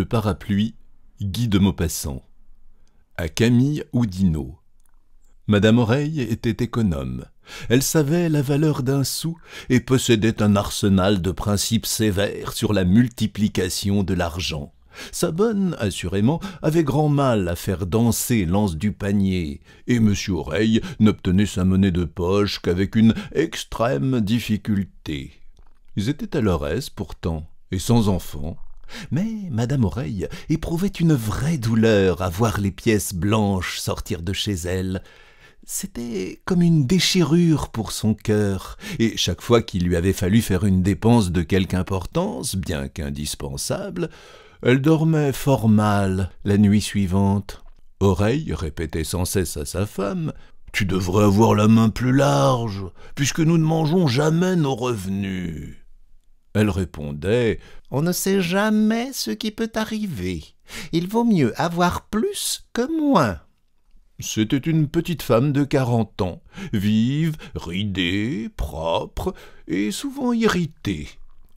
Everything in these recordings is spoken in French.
Le parapluie, Guy de Maupassant. À Camille Oudinot. Madame Oreille était économe. Elle savait la valeur d'un sou et possédait un arsenal de principes sévères sur la multiplication de l'argent. Sa bonne, assurément, avait grand mal à faire danser l'anse du panier, et Monsieur Oreille n'obtenait sa monnaie de poche qu'avec une extrême difficulté. Ils étaient à leur aise pourtant, et sans enfants, mais Madame Oreille éprouvait une vraie douleur à voir les pièces blanches sortir de chez elle. C'était comme une déchirure pour son cœur, et chaque fois qu'il lui avait fallu faire une dépense de quelque importance, bien qu'indispensable, elle dormait fort mal la nuit suivante. Oreille répétait sans cesse à sa femme Tu devrais avoir la main plus large, puisque nous ne mangeons jamais nos revenus. Elle répondait on ne sait jamais ce qui peut arriver. Il vaut mieux avoir plus que moins. C'était une petite femme de quarante ans, vive, ridée, propre et souvent irritée.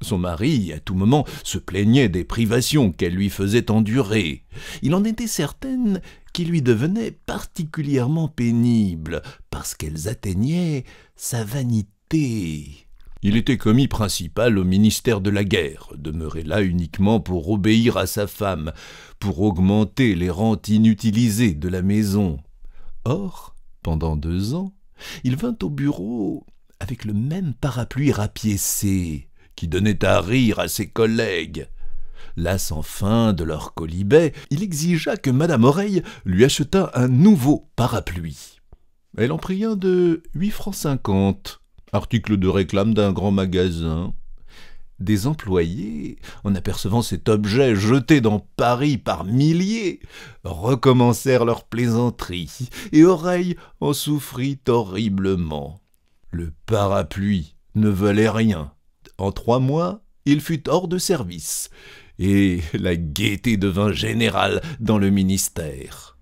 Son mari, à tout moment, se plaignait des privations qu'elle lui faisait endurer. Il en était certaine qui lui devenait particulièrement pénible, parce qu'elles atteignaient sa vanité. Il était commis principal au ministère de la guerre, demeuré là uniquement pour obéir à sa femme, pour augmenter les rentes inutilisées de la maison. Or, pendant deux ans, il vint au bureau avec le même parapluie rapiécé, qui donnait à rire à ses collègues. sans fin de leur colibet, il exigea que Madame Oreille lui achetât un nouveau parapluie. Elle en prit un de huit francs cinquante, Article de réclame d'un grand magasin. Des employés, en apercevant cet objet jeté dans Paris par milliers, recommencèrent leurs plaisanteries, et Oreille en souffrit horriblement. Le parapluie ne valait rien. En trois mois, il fut hors de service, et la gaieté devint générale dans le ministère.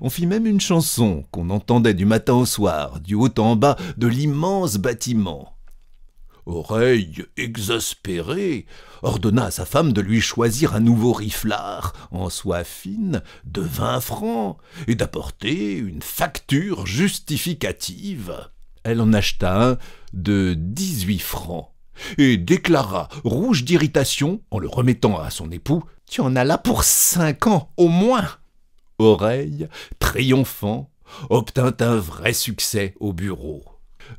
On fit même une chanson qu'on entendait du matin au soir, du haut en bas de l'immense bâtiment. Oreille, exaspérée, ordonna à sa femme de lui choisir un nouveau riflard en soie fine de vingt francs et d'apporter une facture justificative. Elle en acheta un de dix-huit francs et déclara, rouge d'irritation, en le remettant à son époux, Tu en as là pour cinq ans au moins. Oreille, triomphant, obtint un vrai succès au bureau.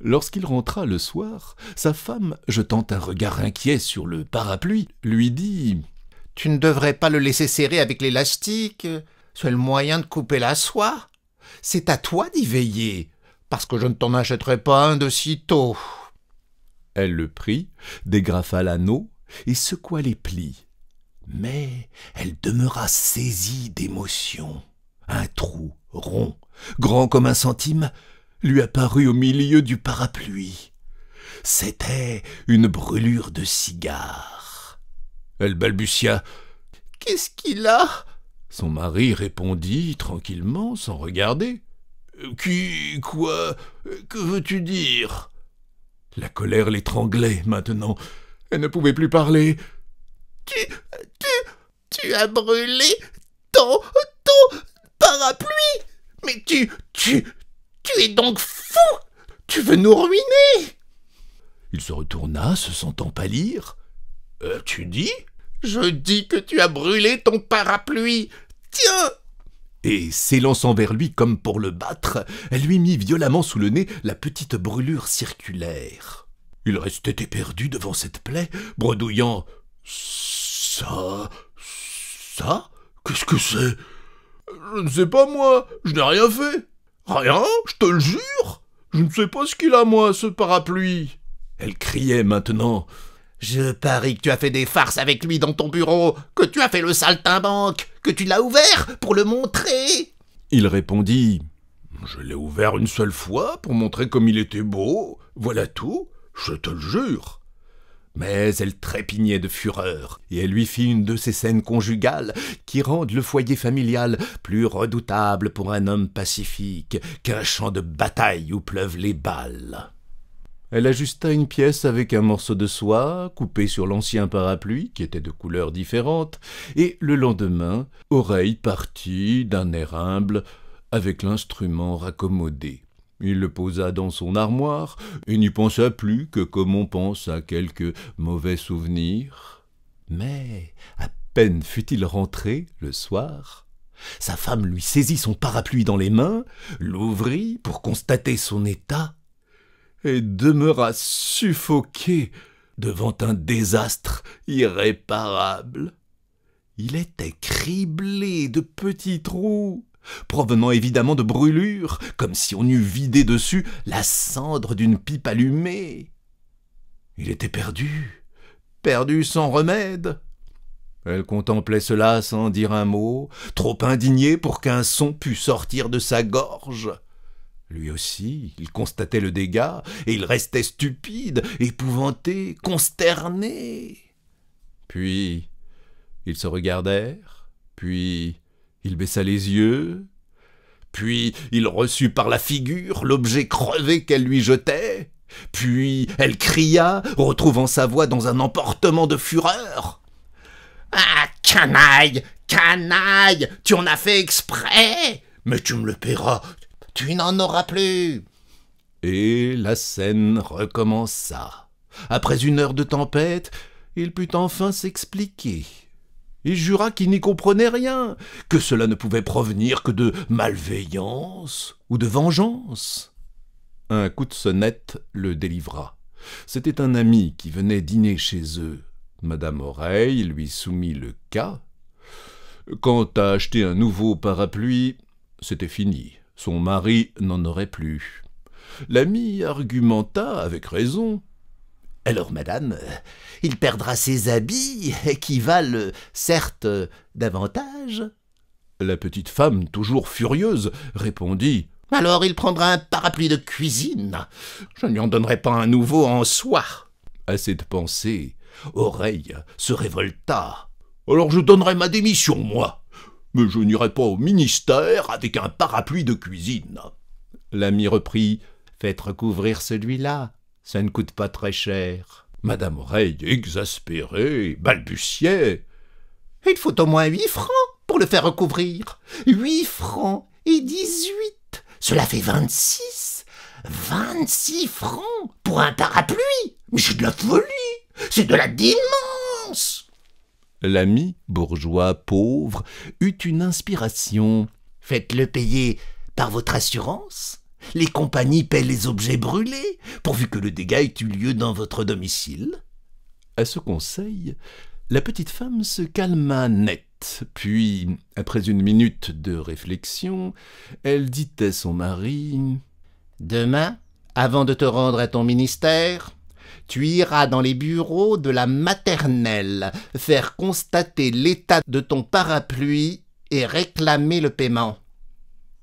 Lorsqu'il rentra le soir, sa femme, jetant un regard inquiet sur le parapluie, lui dit Tu ne devrais pas le laisser serrer avec l'élastique. C'est le moyen de couper la soie. C'est à toi d'y veiller, parce que je ne t'en achèterai pas un de si tôt. Elle le prit, dégrafa l'anneau et secoua les plis mais elle demeura saisie d'émotion. Un trou rond, grand comme un centime, lui apparut au milieu du parapluie. C'était une brûlure de cigare. Elle balbutia. Qu'est-ce qu'il a Son mari répondit tranquillement, sans regarder. Qui quoi Que veux-tu dire La colère l'étranglait maintenant. Elle ne pouvait plus parler. Qui ?» Tu as brûlé ton, parapluie Mais tu, tu, tu es donc fou Tu veux nous ruiner Il se retourna, se sentant pâlir. Euh, tu dis Je dis que tu as brûlé ton parapluie Tiens et s'élançant vers lui comme pour le battre, elle lui mit violemment sous le nez la petite brûlure circulaire. Il restait éperdu devant cette plaie, bredouillant ⁇ Ça, ça Qu'est-ce que c'est Je ne sais pas, moi. Je n'ai rien fait. Rien, je te le jure. Je ne sais pas ce qu'il a, moi, ce parapluie. Elle criait maintenant. Je parie que tu as fait des farces avec lui dans ton bureau, que tu as fait le saltimbanque, que tu l'as ouvert pour le montrer. Il répondit. Je l'ai ouvert une seule fois pour montrer comme il était beau. Voilà tout, je te le jure. Mais elle trépignait de fureur, et elle lui fit une de ces scènes conjugales qui rendent le foyer familial plus redoutable pour un homme pacifique qu'un champ de bataille où pleuvent les balles. Elle ajusta une pièce avec un morceau de soie, coupé sur l'ancien parapluie, qui était de couleurs différentes, et le lendemain, Oreille partit d'un air humble avec l'instrument raccommodé. Il le posa dans son armoire et n'y pensa plus que comme on pense à quelque mauvais souvenir. Mais à peine fut-il rentré le soir, sa femme lui saisit son parapluie dans les mains, l'ouvrit pour constater son état, et demeura suffoqué devant un désastre irréparable. Il était criblé de petits trous, provenant évidemment de brûlures, comme si on eût vidé dessus la cendre d'une pipe allumée. Il était perdu, perdu sans remède. Elle contemplait cela sans dire un mot, trop indignée pour qu'un son pût sortir de sa gorge. Lui aussi, il constatait le dégât, et il restait stupide, épouvanté, consterné. Puis, ils se regardèrent, puis il baissa les yeux, puis il reçut par la figure l'objet crevé qu'elle lui jetait, puis elle cria, retrouvant sa voix dans un emportement de fureur. Ah, canaille, canaille, tu en as fait exprès, mais tu me le paieras, tu n'en auras plus. Et la scène recommença. Après une heure de tempête, il put enfin s'expliquer. Il jura qu'il n'y comprenait rien, que cela ne pouvait provenir que de malveillance ou de vengeance. Un coup de sonnette le délivra. C'était un ami qui venait dîner chez eux. Madame Oreille lui soumit le cas. Quant à acheter un nouveau parapluie, c'était fini. Son mari n'en aurait plus. L'ami argumenta avec raison alors, madame, euh, il perdra ses habits, qui valent, certes, euh, davantage. La petite femme, toujours furieuse, répondit Alors il prendra un parapluie de cuisine. Je ne lui en donnerai pas un nouveau en soi. » À cette pensée, Oreille se révolta. Alors je donnerai ma démission, moi. Mais je n'irai pas au ministère avec un parapluie de cuisine. L'ami reprit Faites recouvrir celui-là ça ne coûte pas très cher. Madame Oreille, exaspérée, balbutiait. Il faut au moins huit francs pour le faire recouvrir. Huit francs et dix-huit. Cela fait vingt-six. Vingt-six francs pour un parapluie. Mais c'est de la folie. C'est de la démence. L'ami bourgeois pauvre eut une inspiration. Faites-le payer par votre assurance les compagnies paient les objets brûlés, pourvu que le dégât ait eu lieu dans votre domicile. À ce conseil, la petite femme se calma net, puis, après une minute de réflexion, elle dit à son mari Demain, avant de te rendre à ton ministère, tu iras dans les bureaux de la maternelle faire constater l'état de ton parapluie et réclamer le paiement.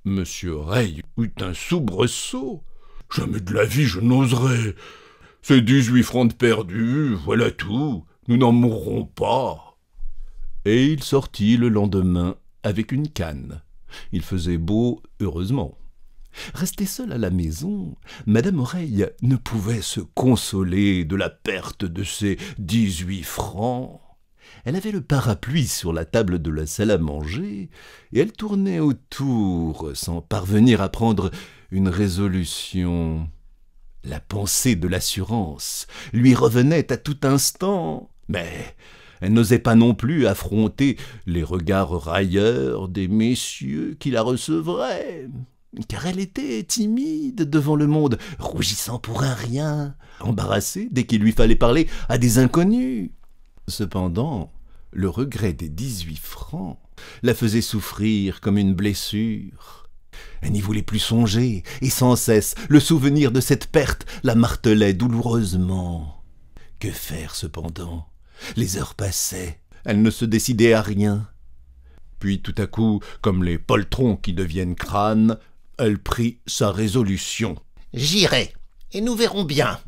Monsieur Oreille eut un soubresaut. Jamais de la vie je n'oserais. Ces dix-huit francs de perdus, voilà tout. Nous n'en mourrons pas. Et il sortit le lendemain avec une canne. Il faisait beau, heureusement. Restée seule à la maison, Madame Oreille ne pouvait se consoler de la perte de ses dix-huit francs. Elle avait le parapluie sur la table de la salle à manger, et elle tournait autour sans parvenir à prendre une résolution. La pensée de l'assurance lui revenait à tout instant, mais elle n'osait pas non plus affronter les regards railleurs des messieurs qui la recevraient car elle était timide devant le monde, rougissant pour un rien, embarrassée dès qu'il lui fallait parler à des inconnus. Cependant, le regret des dix-huit francs la faisait souffrir comme une blessure. Elle n'y voulait plus songer, et sans cesse le souvenir de cette perte la martelait douloureusement. Que faire cependant Les heures passaient, elle ne se décidait à rien. Puis tout à coup, comme les poltrons qui deviennent crânes, elle prit sa résolution. J'irai, et nous verrons bien.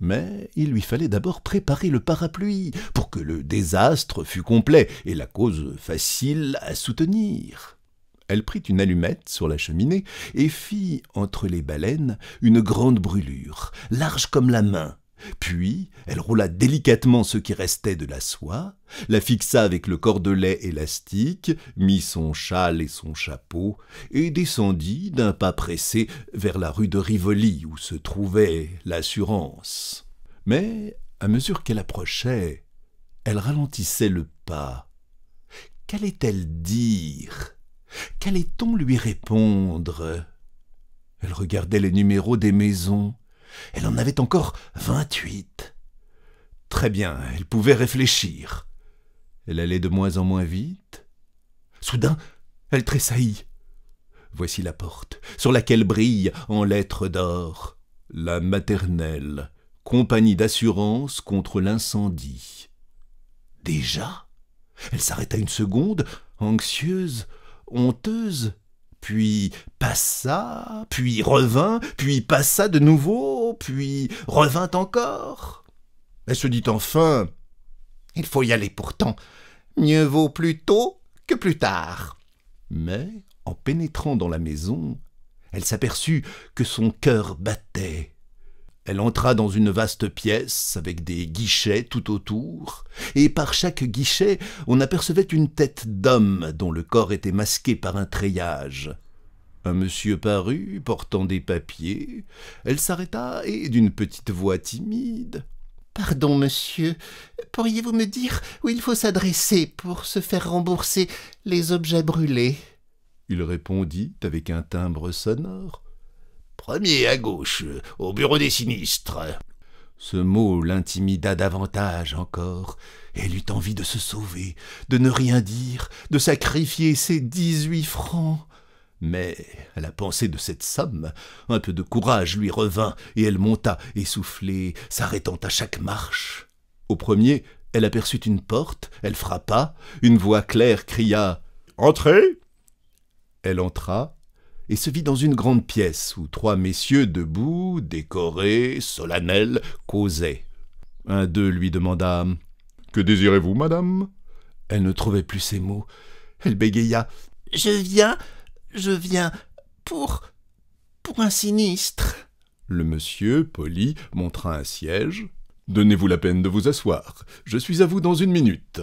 Mais il lui fallait d'abord préparer le parapluie pour que le désastre fût complet et la cause facile à soutenir. Elle prit une allumette sur la cheminée et fit entre les baleines une grande brûlure, large comme la main, puis elle roula délicatement ce qui restait de la soie, la fixa avec le cordelet élastique, mit son châle et son chapeau, et descendit d'un pas pressé vers la rue de Rivoli où se trouvait l'assurance. Mais, à mesure qu'elle approchait, elle ralentissait le pas. Qu'allait-elle dire Qu'allait-on lui répondre Elle regardait les numéros des maisons elle en avait encore vingt-huit. Très bien, elle pouvait réfléchir. Elle allait de moins en moins vite. Soudain, elle tressaillit. Voici la porte, sur laquelle brille, en lettres d'or, la maternelle, compagnie d'assurance contre l'incendie. Déjà Elle s'arrêta une seconde, anxieuse, honteuse, puis passa, puis revint, puis passa de nouveau, puis revint encore. Elle se dit enfin Il faut y aller pourtant. Mieux vaut plus tôt que plus tard. Mais, en pénétrant dans la maison, elle s'aperçut que son cœur battait elle entra dans une vaste pièce avec des guichets tout autour, et par chaque guichet on apercevait une tête d'homme dont le corps était masqué par un treillage. Un monsieur parut, portant des papiers. Elle s'arrêta et, d'une petite voix timide, Pardon, monsieur, pourriez-vous me dire où il faut s'adresser pour se faire rembourser les objets brûlés Il répondit avec un timbre sonore Premier à gauche, au bureau des sinistres. Ce mot l'intimida davantage encore. Elle eut envie de se sauver, de ne rien dire, de sacrifier ses dix-huit francs. Mais, à la pensée de cette somme, un peu de courage lui revint, et elle monta, essoufflée, s'arrêtant à chaque marche. Au premier, elle aperçut une porte, elle frappa, une voix claire cria. Entrez. Elle entra, et se vit dans une grande pièce où trois messieurs debout, décorés, solennels, causaient. Un d'eux lui demanda Que désirez-vous, madame Elle ne trouvait plus ses mots. Elle bégaya Je viens, je viens pour. pour un sinistre. Le monsieur, poli, montra un siège. Donnez-vous la peine de vous asseoir. Je suis à vous dans une minute.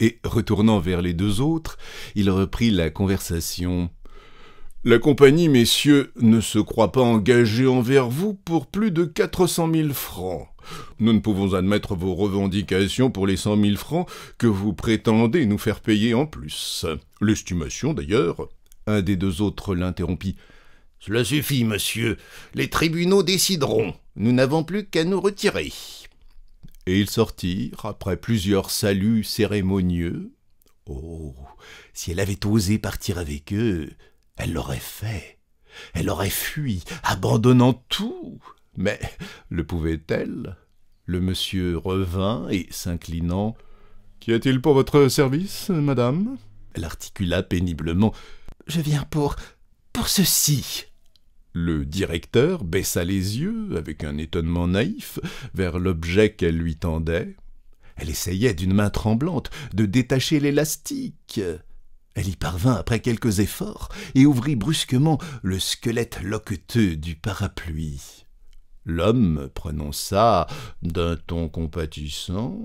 Et retournant vers les deux autres, il reprit la conversation. La compagnie, messieurs, ne se croit pas engagée envers vous pour plus de cent mille francs. Nous ne pouvons admettre vos revendications pour les cent mille francs que vous prétendez nous faire payer en plus. L'estimation, d'ailleurs. Un des deux autres l'interrompit. Cela suffit, monsieur. Les tribunaux décideront. Nous n'avons plus qu'à nous retirer. Et ils sortirent, après plusieurs saluts cérémonieux. Oh. Si elle avait osé partir avec eux. Elle l'aurait fait. Elle aurait fui, abandonnant tout. Mais le pouvait-elle Le monsieur revint et, s'inclinant, Qu'y a-t-il pour votre service, madame Elle articula péniblement. Je viens pour. pour ceci. Le directeur baissa les yeux, avec un étonnement naïf, vers l'objet qu'elle lui tendait. Elle essayait d'une main tremblante de détacher l'élastique. Elle y parvint après quelques efforts et ouvrit brusquement le squelette loqueteux du parapluie. L'homme prononça d'un ton compatissant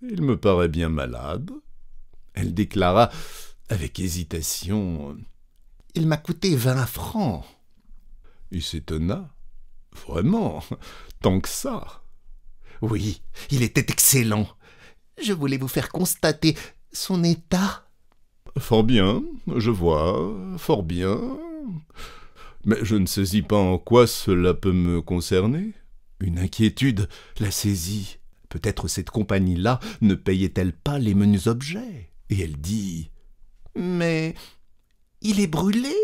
Il me paraît bien malade. Elle déclara avec hésitation Il m'a coûté vingt francs. Il s'étonna. Vraiment, tant que ça. Oui, il était excellent. Je voulais vous faire constater son état Fort bien, je vois, fort bien. Mais je ne saisis pas en quoi cela peut me concerner. Une inquiétude la saisit. Peut-être cette compagnie-là ne payait-elle pas les menus objets Et elle dit Mais il est brûlé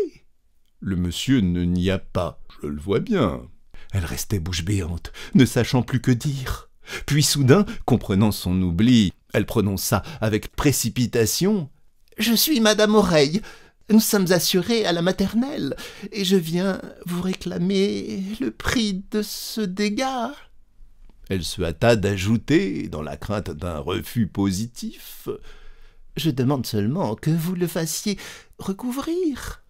Le monsieur ne nia pas, je le vois bien. Elle restait bouche béante, ne sachant plus que dire. Puis soudain, comprenant son oubli, elle prononça avec précipitation je suis Madame Oreille. Nous sommes assurés à la maternelle, et je viens vous réclamer le prix de ce dégât. Elle se hâta d'ajouter, dans la crainte d'un refus positif. Je demande seulement que vous le fassiez recouvrir.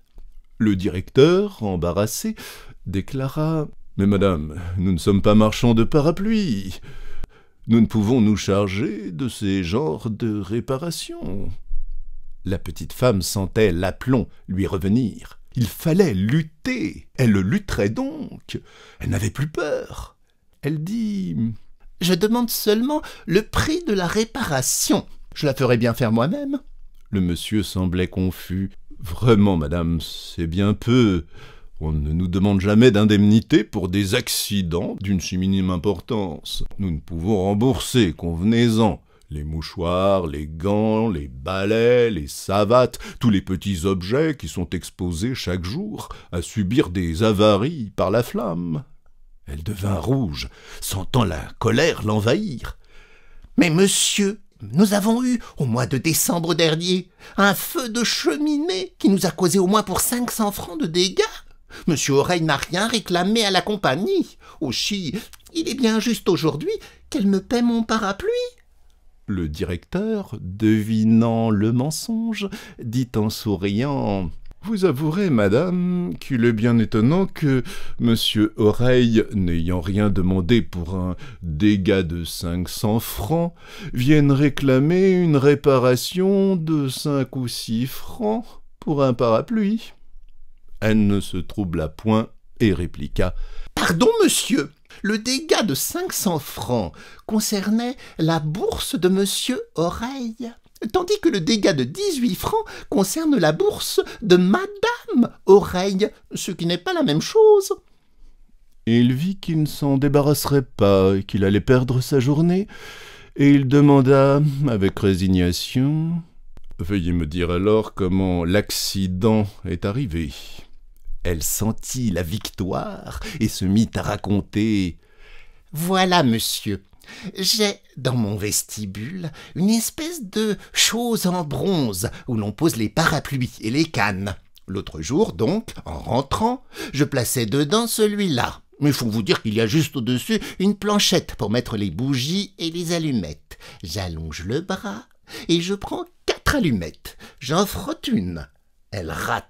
Le directeur, embarrassé, déclara Mais madame, nous ne sommes pas marchands de parapluies. Nous ne pouvons nous charger de ces genres de réparations. La petite femme sentait l'aplomb lui revenir. Il fallait lutter. Elle lutterait donc. Elle n'avait plus peur. Elle dit Je demande seulement le prix de la réparation. Je la ferai bien faire moi-même. Le monsieur semblait confus. Vraiment, madame, c'est bien peu. On ne nous demande jamais d'indemnité pour des accidents d'une si minime importance. Nous ne pouvons rembourser, convenez-en les mouchoirs, les gants, les balais, les savates, tous les petits objets qui sont exposés chaque jour à subir des avaries par la flamme. Elle devint rouge, sentant la colère l'envahir. Mais monsieur, nous avons eu, au mois de décembre dernier, un feu de cheminée qui nous a causé au moins pour cinq cents francs de dégâts. Monsieur Oreille n'a rien réclamé à la compagnie. Aussi, il est bien juste aujourd'hui qu'elle me paie mon parapluie. Le directeur, devinant le mensonge, dit en souriant vous avouerez, madame, qu'il est bien étonnant que monsieur Oreille, n'ayant rien demandé pour un dégât de 500 francs, vienne réclamer une réparation de cinq ou six francs pour un parapluie. Elle ne se troubla point et répliqua Pardon, monsieur, le dégât de 500 francs concernait la bourse de Monsieur Oreille, tandis que le dégât de 18 francs concerne la bourse de Madame Oreille, ce qui n'est pas la même chose. Il vit qu'il ne s'en débarrasserait pas et qu'il allait perdre sa journée, et il demanda, avec résignation, Veuillez me dire alors comment l'accident est arrivé. Elle sentit la victoire et se mit à raconter Voilà, monsieur, j'ai dans mon vestibule une espèce de chose en bronze où l'on pose les parapluies et les cannes. L'autre jour, donc, en rentrant, je plaçais dedans celui-là. Mais faut vous dire qu'il y a juste au-dessus une planchette pour mettre les bougies et les allumettes. J'allonge le bras et je prends quatre allumettes. J'en frotte une. Elle rate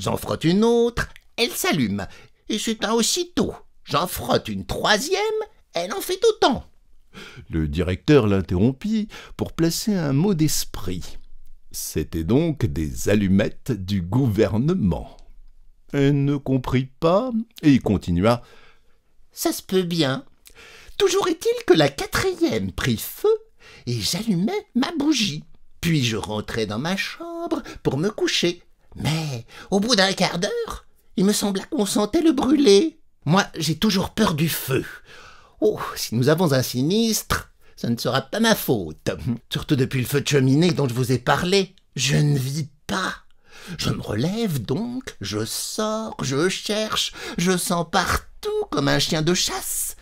J'en frotte une autre, elle s'allume, et un aussitôt. J'en frotte une troisième, elle en fait autant. Le directeur l'interrompit pour placer un mot d'esprit. C'étaient donc des allumettes du gouvernement. Elle ne comprit pas et continua. Ça se peut bien. Toujours est-il que la quatrième prit feu et j'allumais ma bougie. Puis je rentrai dans ma chambre pour me coucher mais, au bout d'un quart d'heure, il me sembla qu'on sentait le brûler. Moi, j'ai toujours peur du feu. Oh, si nous avons un sinistre, ça ne sera pas ma faute. Surtout depuis le feu de cheminée dont je vous ai parlé. Je ne vis pas. Je me relève donc, je sors, je cherche, je sens partout comme un chien de chasse,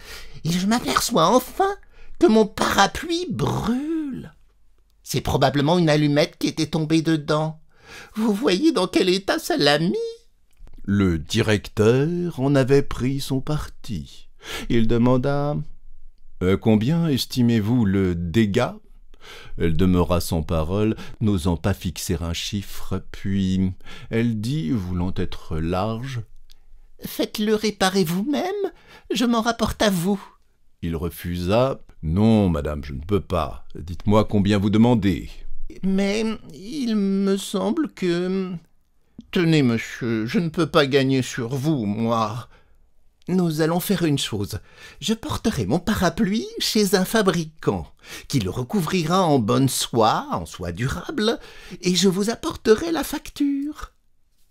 et je m'aperçois enfin que mon parapluie brûle. C'est probablement une allumette qui était tombée dedans. Vous voyez dans quel état ça l'a mis Le directeur en avait pris son parti. Il demanda euh, Combien estimez-vous le dégât elle demeura sans parole, n'osant pas fixer un chiffre, puis elle dit, voulant être large Faites-le réparer vous-même, je m'en rapporte à vous. Il refusa Non, madame, je ne peux pas. Dites-moi combien vous demandez. Mais il me semble que... Tenez, monsieur, je ne peux pas gagner sur vous, moi. Nous allons faire une chose. Je porterai mon parapluie chez un fabricant, qui le recouvrira en bonne soie, en soie durable, et je vous apporterai la facture.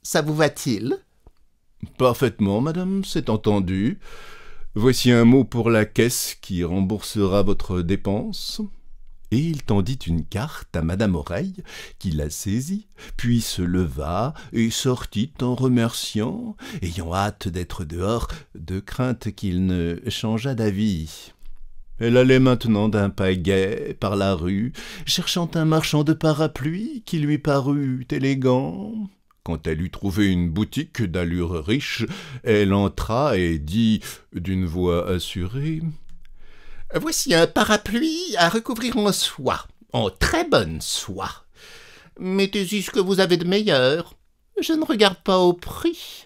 Ça vous va-t-il Parfaitement, madame, c'est entendu. Voici un mot pour la caisse qui remboursera votre dépense et il tendit une carte à Madame Oreille, qui la saisit, puis se leva et sortit en remerciant, ayant hâte d'être dehors, de crainte qu'il ne changeât d'avis. Elle allait maintenant d'un pas gai par la rue, cherchant un marchand de parapluies qui lui parut élégant. Quand elle eut trouvé une boutique d'allure riche, elle entra et dit d'une voix assurée Voici un parapluie à recouvrir en soie, en très bonne soie. Mettez-y ce que vous avez de meilleur. Je ne regarde pas au prix.